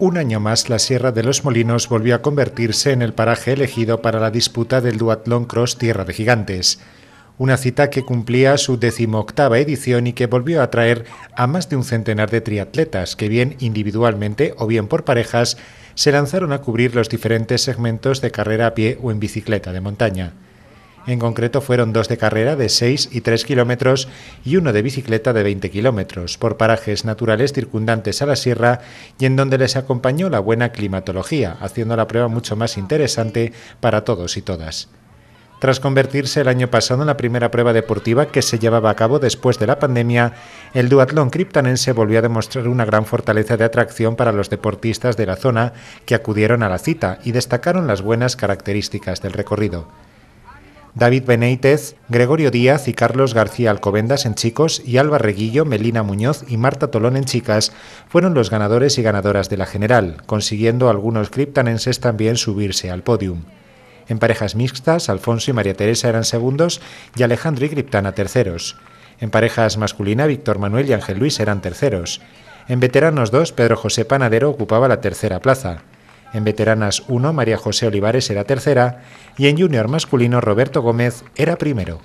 Un año más, la Sierra de los Molinos volvió a convertirse en el paraje elegido para la disputa del Duatlón Cross Tierra de Gigantes, una cita que cumplía su decimoctava edición y que volvió a atraer a más de un centenar de triatletas que bien individualmente o bien por parejas se lanzaron a cubrir los diferentes segmentos de carrera a pie o en bicicleta de montaña. En concreto fueron dos de carrera de 6 y 3 kilómetros y uno de bicicleta de 20 kilómetros, por parajes naturales circundantes a la sierra y en donde les acompañó la buena climatología, haciendo la prueba mucho más interesante para todos y todas. Tras convertirse el año pasado en la primera prueba deportiva que se llevaba a cabo después de la pandemia, el duatlón criptanense volvió a demostrar una gran fortaleza de atracción para los deportistas de la zona que acudieron a la cita y destacaron las buenas características del recorrido. David Benítez, Gregorio Díaz y Carlos García Alcobendas en chicos y Alba Reguillo, Melina Muñoz y Marta Tolón en chicas fueron los ganadores y ganadoras de la general, consiguiendo algunos criptanenses también subirse al podium. En parejas mixtas, Alfonso y María Teresa eran segundos y Alejandro y Criptana terceros. En parejas masculina, Víctor Manuel y Ángel Luis eran terceros. En veteranos 2, Pedro José Panadero ocupaba la tercera plaza. En veteranas 1, María José Olivares era tercera y en junior masculino Roberto Gómez era primero.